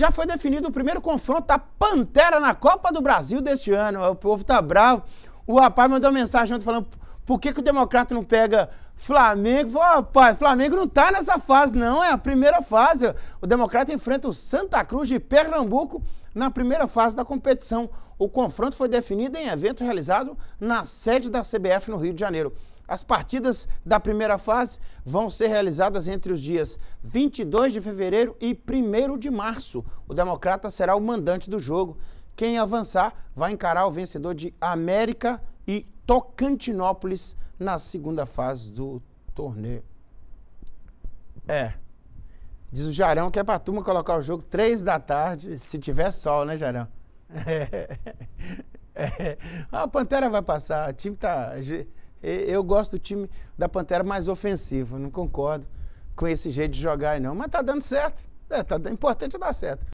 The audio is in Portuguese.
já foi definido o primeiro confronto da Pantera na Copa do Brasil deste ano. O povo tá bravo. O rapaz mandou mensagem ontem falando por que, que o Democrata não pega Flamengo. Falei, oh, Flamengo não tá nessa fase, não. É a primeira fase. O Democrata enfrenta o Santa Cruz de Pernambuco na primeira fase da competição. O confronto foi definido em evento realizado na sede da CBF no Rio de Janeiro. As partidas da primeira fase vão ser realizadas entre os dias 22 de fevereiro e 1 de março. O Democrata será o mandante do jogo. Quem avançar vai encarar o vencedor de América e Tocantinópolis na segunda fase do torneio. É. Diz o Jarão que é pra turma colocar o jogo três da tarde, se tiver sol, né, Jarão? É, é. É. A Pantera vai passar, o time tá. Eu gosto do time da Pantera mais ofensivo, não concordo com esse jeito de jogar não. Mas tá dando certo. É, tá, é importante dar certo.